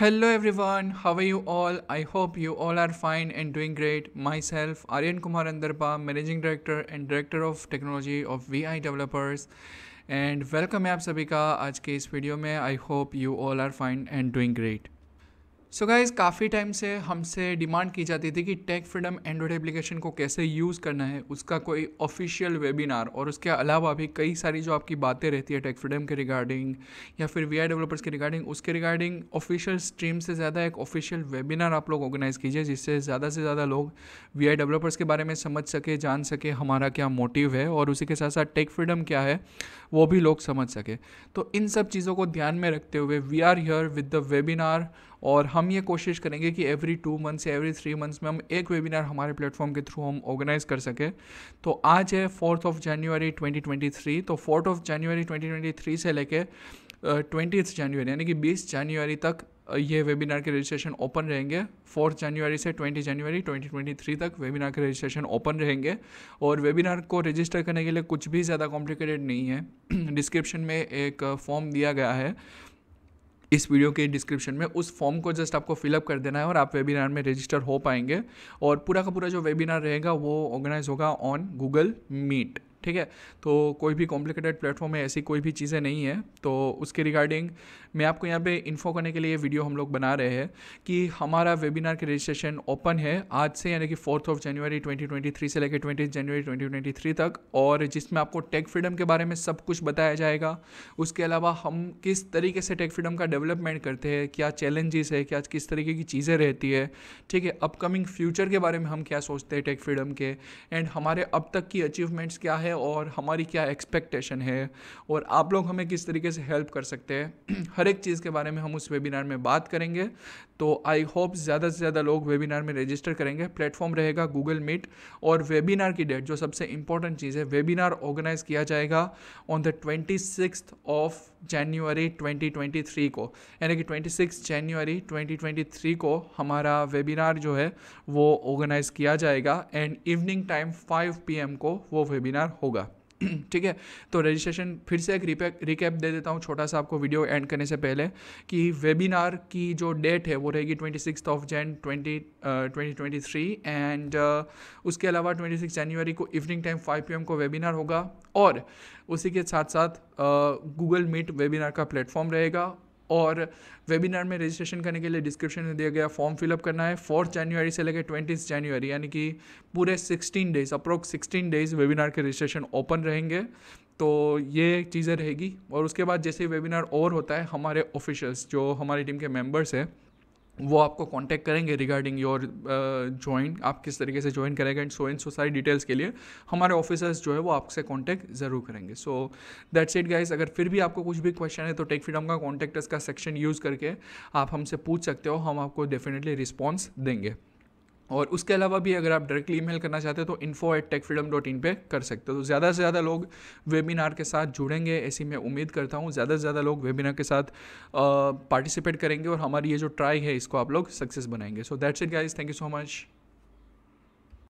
Hello everyone, how are you all? I hope you all are fine and doing great. Myself, Aryan Kumar Andarpa, Managing Director and Director of Technology of VI Developers. And welcome है आप सभी का आज के इस video में I hope you all are fine and doing great so so guys काफ़ी time से हमसे डिमांड की जाती थी कि टेक फ्रीडम एंड्रॉयड एप्लीकेशन को कैसे यूज़ करना है उसका कोई ऑफिशियल वेबिनार और उसके अलावा भी कई सारी जो आपकी बातें रहती है टेक फ्रीडम के रिगार्डिंग या फिर वी डेवलपर्स के रिगार्डिंग उसके रिगार्डिंग ऑफिशियल स्ट्रीम से ज़्यादा एक ऑफिशियल वेबिनार आप लोग ऑर्गेनाइज़ कीजिए जिससे ज़्यादा से ज़्यादा लोग वी डेवलपर्स के बारे में समझ सके जान सके हमारा क्या मोटिव है और उसी के साथ साथ टेक फ्रीडम क्या है वो भी लोग समझ सके तो इन सब चीज़ों को ध्यान में रखते हुए we are here with the webinar और हम ये कोशिश करेंगे कि एवरी टू मंथ्स या एवरी थ्री मंथ्स में हम एक वेबिनार हमारे प्लेटफॉर्म के थ्रू हम ऑर्गेनाइज कर सकें तो आज है फोर्थ ऑफ जनवरी 2023 तो फोर्थ ऑफ जनवरी 2023 से लेके ट्वेंटी जनवरी यानी कि बीस जनवरी तक ये वेबिनार के रजिस्ट्रेशन ओपन रहेंगे फोर्थ जनवरी से ट्वेंटी जनवरी 2023 तक वेबिनार के रजिस्ट्रेशन ओपन रहेंगे और वेबिनार को रजिस्टर करने के लिए कुछ भी ज़्यादा कॉम्प्लिकेटेड नहीं है डिस्क्रिप्शन में एक फॉर्म दिया गया है इस वीडियो के डिस्क्रिप्शन में उस फॉर्म को जस्ट आपको फिलअप कर देना है और आप वेबिनार में रजिस्टर हो पाएंगे और पूरा का पूरा जो वेबिनार रहेगा वो ऑर्गेनाइज होगा ऑन गूगल मीट ठीक है तो कोई भी कॉम्प्लिकेटेड प्लेटफॉर्म है ऐसी कोई भी चीज़ें नहीं है तो उसके रिगार्डिंग मैं आपको यहाँ पे इन्फो करने के लिए वीडियो हम लोग बना रहे हैं कि हमारा वेबिनार के रजिस्ट्रेशन ओपन है आज से यानी कि फोर्थ ऑफ जनवरी 2023 से लेकर ट्वेंटी जनवरी 2023 तक और जिसमें आपको टेक फ्रीडम के बारे में सब कुछ बताया जाएगा उसके अलावा हम किस तरीके से टेक फ्रीडम का डेवलपमेंट करते हैं क्या चैलेंजेस है क्या किस तरीके की चीज़ें रहती है ठीक है अपकमिंग फ्यूचर के बारे में हम क्या सोचते हैं टेक फ्रीडम के एंड हमारे अब तक की अचीवमेंट्स क्या है और हमारी क्या एक्सपेक्टेशन है और आप लोग हमें किस तरीके से हेल्प कर सकते हैं हर एक चीज़ के बारे में हम उस वेबिनार में बात करेंगे तो आई होप ज़्यादा से ज़्यादा लोग वेबिनार में रजिस्टर करेंगे प्लेटफॉर्म रहेगा गूगल मीट और वेबिनार की डेट जो सबसे इंपॉर्टेंट चीज़ है वेबिनार ऑर्गेनाइज किया जाएगा on the twenty of January 2023 को यानी कि 26 जनवरी 2023 को हमारा वेबिनार जो है वो ऑर्गेनाइज़ किया जाएगा एंड इवनिंग टाइम 5 पीएम को वो वेबिनार होगा ठीक है तो रजिस्ट्रेशन फिर से एक रिकैप दे देता हूँ छोटा सा आपको वीडियो एंड करने से पहले कि वेबिनार की जो डेट है वो रहेगी twenty six of Jan twenty twenty twenty three and उसके अलावा ट्वेंटी सिक्स जनवरी को इवनिंग टाइम फाइव पी को वेबिनार होगा और उसी के साथ साथ गूगल मीट वेबिनार का प्लेटफॉर्म रहेगा और वेबिनार में रजिस्ट्रेशन करने के लिए डिस्क्रिप्शन में दिया गया फॉर्म फिलअप करना है फोर्थ जनवरी से लेकर ट्वेंटी जनवरी यानी कि पूरे sixteen days approx sixteen days webinar के रजिस्ट्रेशन ओपन रहेंगे तो ये चीज़ें रहेगी और उसके बाद जैसे वेबिनार और होता है हमारे ऑफिशियल्स जो हमारी टीम के मेम्बर्स हैं वो आपको कांटेक्ट करेंगे रिगार्डिंग योर ज्वाइन आप किस तरीके से ज्वाइन करेंगे एंड सो इन सो सारी डिटेल्स के लिए हमारे ऑफिसर्स जो है वो आपसे कांटेक्ट ज़रूर करेंगे सो दैट्स इट गाइज अगर फिर भी आपको कुछ भी क्वेश्चन है तो टेक फ्रीडम का कॉन्टैक्टर्स का सेक्शन यूज़ करके आप हमसे पूछ सकते हो हम आपको डेफिनेटली रिस्पॉन्स देंगे और उसके अलावा भी अगर आप डायरेक्टली ईमेल करना चाहते हैं तो info at Tech Freedom dot in पर कर सकते हो तो ज़्यादा से ज़्यादा लोग वेबिनार के साथ जुड़ेंगे ऐसी मैं उम्मीद करता हूँ ज़्यादा से ज़्यादा लोग वेबिनार के साथ पार्टिसिपेट करेंगे और हमारी ये जो ट्राई है इसको आप लोग सक्सेस बनाएंगे so that's it guys thank you so much